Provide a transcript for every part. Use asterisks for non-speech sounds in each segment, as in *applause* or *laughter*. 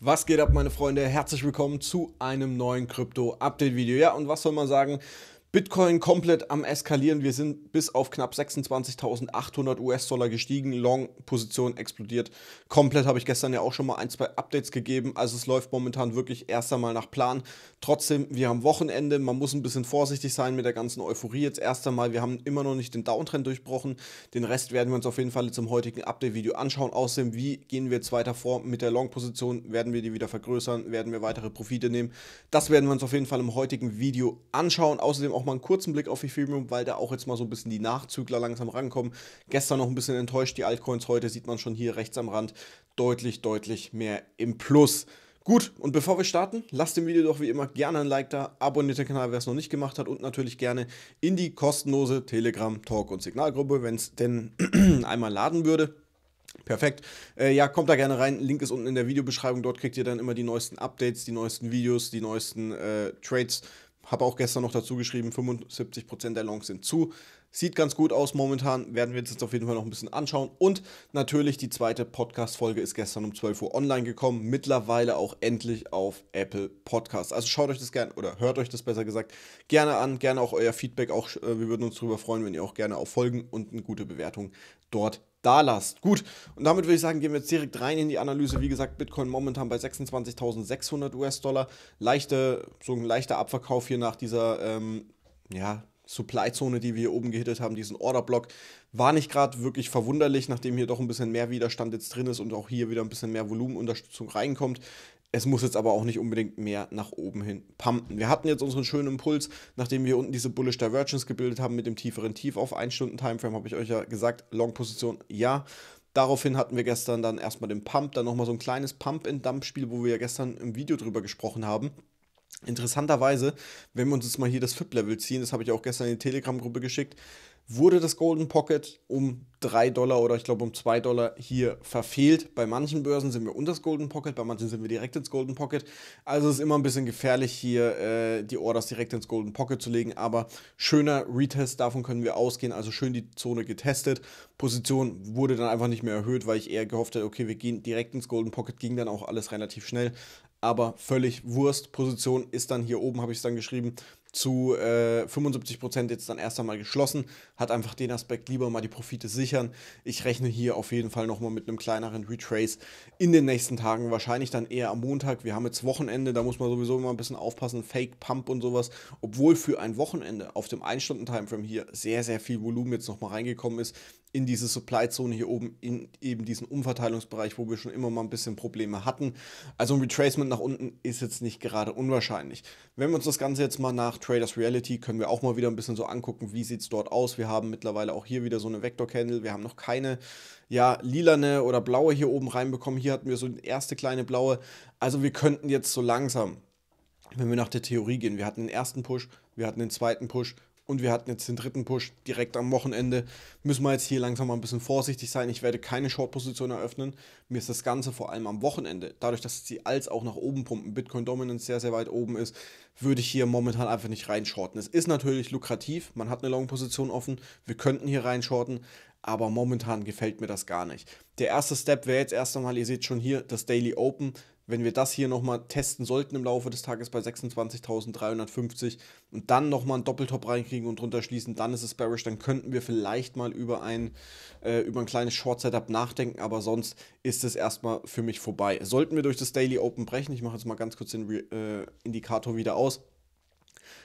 Was geht ab, meine Freunde? Herzlich willkommen zu einem neuen Krypto-Update-Video. Ja, und was soll man sagen? Bitcoin komplett am Eskalieren. Wir sind bis auf knapp 26.800 US-Dollar gestiegen. Long-Position explodiert. Komplett habe ich gestern ja auch schon mal ein, zwei Updates gegeben. Also es läuft momentan wirklich erst einmal nach Plan. Trotzdem, wir haben Wochenende. Man muss ein bisschen vorsichtig sein mit der ganzen Euphorie jetzt erst einmal. Wir haben immer noch nicht den Downtrend durchbrochen. Den Rest werden wir uns auf jeden Fall zum heutigen Update-Video anschauen. Außerdem, wie gehen wir jetzt weiter vor mit der Long-Position? Werden wir die wieder vergrößern? Werden wir weitere Profite nehmen? Das werden wir uns auf jeden Fall im heutigen Video anschauen. Außerdem auch auch mal einen kurzen Blick auf Ethereum, weil da auch jetzt mal so ein bisschen die Nachzügler langsam rankommen. Gestern noch ein bisschen enttäuscht, die Altcoins. Heute sieht man schon hier rechts am Rand deutlich, deutlich mehr im Plus. Gut, und bevor wir starten, lasst dem Video doch wie immer gerne ein Like da, abonniert den Kanal, wer es noch nicht gemacht hat und natürlich gerne in die kostenlose Telegram, Talk und Signalgruppe, wenn es denn *clears throat* einmal laden würde. Perfekt. Äh, ja, kommt da gerne rein. Link ist unten in der Videobeschreibung. Dort kriegt ihr dann immer die neuesten Updates, die neuesten Videos, die neuesten äh, Trades habe auch gestern noch dazu geschrieben, 75% der Longs sind zu. Sieht ganz gut aus momentan, werden wir uns jetzt auf jeden Fall noch ein bisschen anschauen. Und natürlich die zweite Podcast-Folge ist gestern um 12 Uhr online gekommen, mittlerweile auch endlich auf Apple Podcast. Also schaut euch das gerne oder hört euch das besser gesagt gerne an, gerne auch euer Feedback. Auch, äh, wir würden uns darüber freuen, wenn ihr auch gerne auf Folgen und eine gute Bewertung dort da lasst. Gut, und damit würde ich sagen, gehen wir jetzt direkt rein in die Analyse. Wie gesagt, Bitcoin momentan bei 26.600 US-Dollar. Leichte, so ein leichter Abverkauf hier nach dieser ähm, ja, Supply-Zone, die wir hier oben gehittet haben, diesen Order-Block. War nicht gerade wirklich verwunderlich, nachdem hier doch ein bisschen mehr Widerstand jetzt drin ist und auch hier wieder ein bisschen mehr Volumenunterstützung reinkommt es muss jetzt aber auch nicht unbedingt mehr nach oben hin pumpen. Wir hatten jetzt unseren schönen Impuls, nachdem wir unten diese Bullish Divergence gebildet haben mit dem tieferen Tief auf 1 Stunden Timeframe, habe ich euch ja gesagt, Long-Position ja. Daraufhin hatten wir gestern dann erstmal den Pump, dann nochmal so ein kleines Pump-and-Dump-Spiel, wo wir ja gestern im Video drüber gesprochen haben. Interessanterweise, wenn wir uns jetzt mal hier das FIP-Level ziehen, das habe ich auch gestern in die Telegram-Gruppe geschickt, wurde das Golden Pocket um 3 Dollar oder ich glaube um 2 Dollar hier verfehlt. Bei manchen Börsen sind wir unter das Golden Pocket, bei manchen sind wir direkt ins Golden Pocket. Also ist immer ein bisschen gefährlich, hier äh, die Orders direkt ins Golden Pocket zu legen. Aber schöner Retest, davon können wir ausgehen. Also schön die Zone getestet. Position wurde dann einfach nicht mehr erhöht, weil ich eher gehofft hätte, okay, wir gehen direkt ins Golden Pocket, ging dann auch alles relativ schnell aber völlig Wurst. Position ist dann hier oben, habe ich es dann geschrieben, zu äh, 75% jetzt dann erst einmal geschlossen. Hat einfach den Aspekt lieber mal die Profite sichern. Ich rechne hier auf jeden Fall nochmal mit einem kleineren Retrace in den nächsten Tagen. Wahrscheinlich dann eher am Montag. Wir haben jetzt Wochenende, da muss man sowieso immer ein bisschen aufpassen. Fake Pump und sowas. Obwohl für ein Wochenende auf dem 1-Stunden-Timeframe hier sehr, sehr viel Volumen jetzt nochmal reingekommen ist in diese Supply Zone hier oben, in eben diesen Umverteilungsbereich, wo wir schon immer mal ein bisschen Probleme hatten. Also ein Retracement nach unten ist jetzt nicht gerade unwahrscheinlich. Wenn wir uns das Ganze jetzt mal nach Traders Reality, können wir auch mal wieder ein bisschen so angucken, wie sieht es dort aus. Wir haben mittlerweile auch hier wieder so eine Vector Candle. Wir haben noch keine ja, lilane oder blaue hier oben reinbekommen. Hier hatten wir so eine erste kleine blaue. Also wir könnten jetzt so langsam, wenn wir nach der Theorie gehen, wir hatten den ersten Push, wir hatten den zweiten Push und wir hatten jetzt den dritten Push direkt am Wochenende. Müssen wir jetzt hier langsam mal ein bisschen vorsichtig sein. Ich werde keine Short-Position eröffnen. Mir ist das Ganze vor allem am Wochenende, dadurch, dass sie als auch nach oben pumpen, Bitcoin Dominance sehr, sehr weit oben ist, würde ich hier momentan einfach nicht reinshorten. Es ist natürlich lukrativ. Man hat eine Long-Position offen. Wir könnten hier reinshorten. Aber momentan gefällt mir das gar nicht. Der erste Step wäre jetzt erst einmal, ihr seht schon hier, das Daily Open wenn wir das hier nochmal testen sollten im Laufe des Tages bei 26.350 und dann nochmal einen Doppeltop reinkriegen und drunter schließen, dann ist es bearish. Dann könnten wir vielleicht mal über ein, äh, über ein kleines Short-Setup nachdenken, aber sonst ist es erstmal für mich vorbei. Sollten wir durch das Daily Open brechen, ich mache jetzt mal ganz kurz den Re äh, Indikator wieder aus,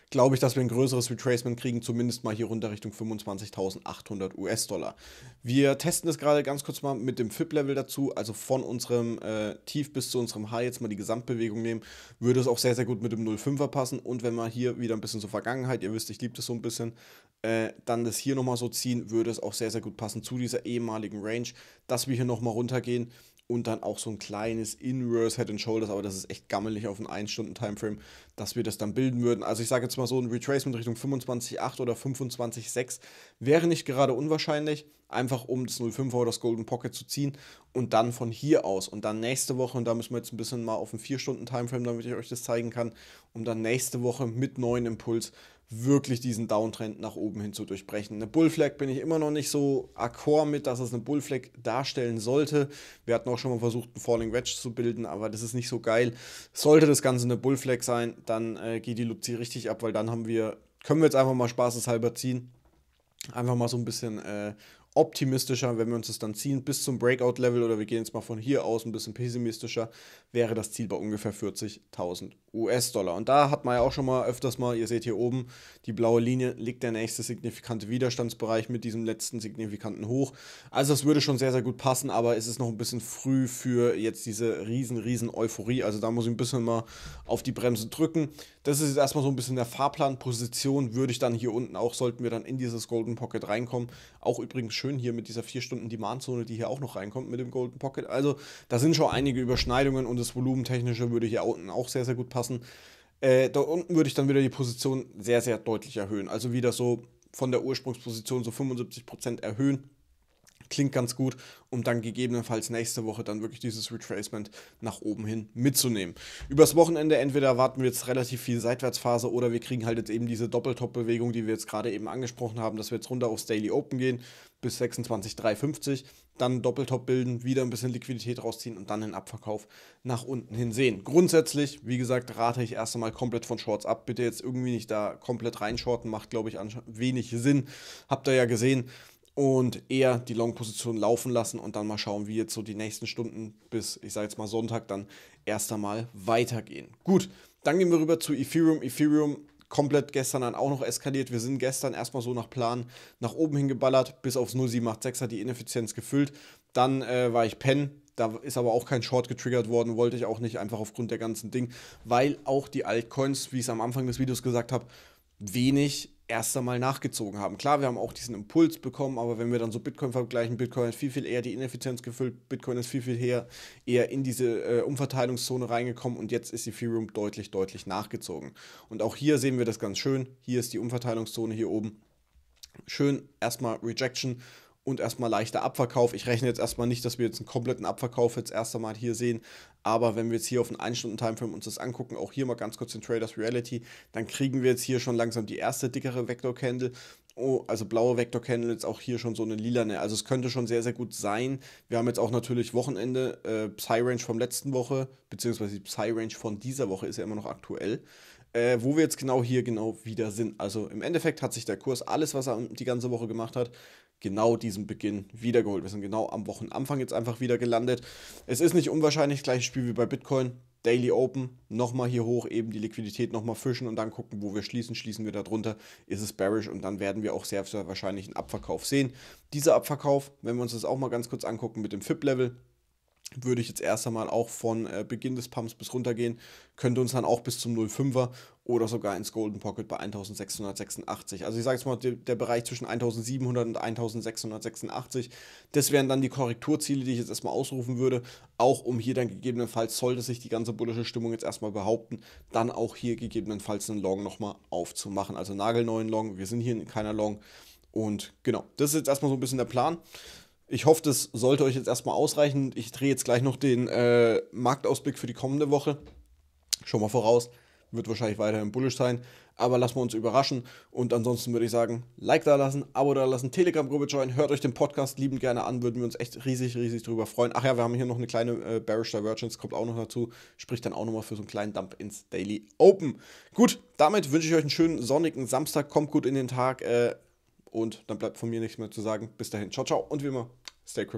glaube ich, dass wir ein größeres Retracement kriegen, zumindest mal hier runter Richtung 25.800 US-Dollar. Wir testen das gerade ganz kurz mal mit dem FIP-Level dazu, also von unserem äh, Tief bis zu unserem High jetzt mal die Gesamtbewegung nehmen, würde es auch sehr, sehr gut mit dem 0,5er passen und wenn man hier wieder ein bisschen zur Vergangenheit, ihr wisst, ich liebe das so ein bisschen, äh, dann das hier nochmal so ziehen, würde es auch sehr, sehr gut passen zu dieser ehemaligen Range, dass wir hier nochmal runtergehen und dann auch so ein kleines Inverse Head and Shoulders, aber das ist echt gammelig auf einen 1-Stunden-Timeframe, dass wir das dann bilden würden. Also ich sage jetzt mal so ein Retracement Richtung 25,8 oder 25,6 wäre nicht gerade unwahrscheinlich einfach um das 05er oder das Golden Pocket zu ziehen und dann von hier aus und dann nächste Woche, und da müssen wir jetzt ein bisschen mal auf einen 4-Stunden-Timeframe, damit ich euch das zeigen kann, um dann nächste Woche mit neuen Impuls wirklich diesen Downtrend nach oben hin zu durchbrechen. Eine Bullflag bin ich immer noch nicht so akkord mit, dass es eine Bullflag darstellen sollte. Wir hatten auch schon mal versucht, einen Falling Wedge zu bilden, aber das ist nicht so geil. Sollte das Ganze eine Bullflag sein, dann äh, geht die Luzi richtig ab, weil dann haben wir, können wir jetzt einfach mal spaßeshalber ziehen. Einfach mal so ein bisschen äh, optimistischer, wenn wir uns das dann ziehen bis zum Breakout-Level oder wir gehen jetzt mal von hier aus ein bisschen pessimistischer, wäre das Ziel bei ungefähr 40.000 US-Dollar. Und da hat man ja auch schon mal öfters mal, ihr seht hier oben, die blaue Linie liegt der nächste signifikante Widerstandsbereich mit diesem letzten signifikanten Hoch. Also das würde schon sehr, sehr gut passen, aber es ist noch ein bisschen früh für jetzt diese riesen, riesen Euphorie. Also da muss ich ein bisschen mal auf die Bremse drücken das ist jetzt erstmal so ein bisschen der Fahrplan. Position würde ich dann hier unten auch, sollten wir dann in dieses Golden Pocket reinkommen. Auch übrigens schön hier mit dieser 4-Stunden-Demand-Zone, die hier auch noch reinkommt mit dem Golden Pocket. Also da sind schon einige Überschneidungen und das Volumentechnische würde hier unten auch sehr, sehr gut passen. Äh, dort unten würde ich dann wieder die Position sehr, sehr deutlich erhöhen. Also wieder so von der Ursprungsposition so 75% erhöhen klingt ganz gut, um dann gegebenenfalls nächste Woche dann wirklich dieses Retracement nach oben hin mitzunehmen. Übers Wochenende entweder warten wir jetzt relativ viel Seitwärtsphase oder wir kriegen halt jetzt eben diese Doppeltop-Bewegung, die wir jetzt gerade eben angesprochen haben, dass wir jetzt runter aufs Daily Open gehen bis 26,350, dann Doppeltop bilden, wieder ein bisschen Liquidität rausziehen und dann den Abverkauf nach unten hin sehen. Grundsätzlich, wie gesagt, rate ich erst einmal komplett von Shorts ab. Bitte jetzt irgendwie nicht da komplett reinshorten, macht, glaube ich, wenig Sinn. Habt ihr ja gesehen, und eher die Long-Position laufen lassen und dann mal schauen, wie jetzt so die nächsten Stunden bis, ich sage jetzt mal Sonntag, dann erst einmal weitergehen. Gut, dann gehen wir rüber zu Ethereum. Ethereum komplett gestern dann auch noch eskaliert. Wir sind gestern erstmal so nach Plan nach oben hingeballert, bis aufs 0786 hat die Ineffizienz gefüllt. Dann äh, war ich pennen, da ist aber auch kein Short getriggert worden, wollte ich auch nicht, einfach aufgrund der ganzen Ding, weil auch die Altcoins, wie ich es am Anfang des Videos gesagt habe, wenig erst einmal nachgezogen haben. Klar, wir haben auch diesen Impuls bekommen, aber wenn wir dann so Bitcoin vergleichen, Bitcoin hat viel, viel eher die Ineffizienz gefüllt, Bitcoin ist viel, viel eher, eher in diese äh, Umverteilungszone reingekommen und jetzt ist Ethereum deutlich, deutlich nachgezogen. Und auch hier sehen wir das ganz schön. Hier ist die Umverteilungszone hier oben. Schön erstmal Rejection und erstmal leichter Abverkauf. Ich rechne jetzt erstmal nicht, dass wir jetzt einen kompletten Abverkauf jetzt erst einmal hier sehen, aber wenn wir jetzt hier auf einen 1-Stunden-Timeframe uns das angucken, auch hier mal ganz kurz den Traders Reality, dann kriegen wir jetzt hier schon langsam die erste dickere Vector Candle. Oh, also blaue Vector Candle jetzt auch hier schon so eine lilane. Also es könnte schon sehr, sehr gut sein. Wir haben jetzt auch natürlich Wochenende, äh, Psy-Range vom letzten Woche, beziehungsweise die Psy-Range von dieser Woche ist ja immer noch aktuell. Äh, wo wir jetzt genau hier genau wieder sind. Also im Endeffekt hat sich der Kurs alles, was er die ganze Woche gemacht hat, genau diesen Beginn wiedergeholt. Wir sind genau am Wochenanfang jetzt einfach wieder gelandet. Es ist nicht unwahrscheinlich, gleiches Spiel wie bei Bitcoin. Daily Open, nochmal hier hoch, eben die Liquidität nochmal fischen und dann gucken, wo wir schließen. Schließen wir darunter, ist es bearish und dann werden wir auch sehr, sehr wahrscheinlich einen Abverkauf sehen. Dieser Abverkauf, wenn wir uns das auch mal ganz kurz angucken mit dem FIP-Level, würde ich jetzt erst einmal auch von äh, Beginn des Pumps bis runter gehen, könnte uns dann auch bis zum 05er oder sogar ins Golden Pocket bei 1686. Also ich sage jetzt mal, der, der Bereich zwischen 1700 und 1686, das wären dann die Korrekturziele, die ich jetzt erstmal ausrufen würde, auch um hier dann gegebenenfalls, sollte sich die ganze bullische Stimmung jetzt erstmal behaupten, dann auch hier gegebenenfalls einen Long nochmal aufzumachen. Also nagelneuen Long, wir sind hier in keiner Long und genau, das ist jetzt erstmal so ein bisschen der Plan. Ich hoffe, das sollte euch jetzt erstmal ausreichen. Ich drehe jetzt gleich noch den äh, Marktausblick für die kommende Woche. Schon mal voraus. Wird wahrscheinlich weiterhin bullish sein. Aber lassen wir uns überraschen. Und ansonsten würde ich sagen, Like da lassen, Abo da lassen, Telegram-Gruppe join. hört euch den Podcast liebend gerne an, würden wir uns echt riesig, riesig drüber freuen. Ach ja, wir haben hier noch eine kleine äh, Bearish Divergence, kommt auch noch dazu, spricht dann auch nochmal für so einen kleinen Dump ins Daily Open. Gut, damit wünsche ich euch einen schönen sonnigen Samstag, kommt gut in den Tag. Äh, und dann bleibt von mir nichts mehr zu sagen. Bis dahin. Ciao, ciao und wie immer. stay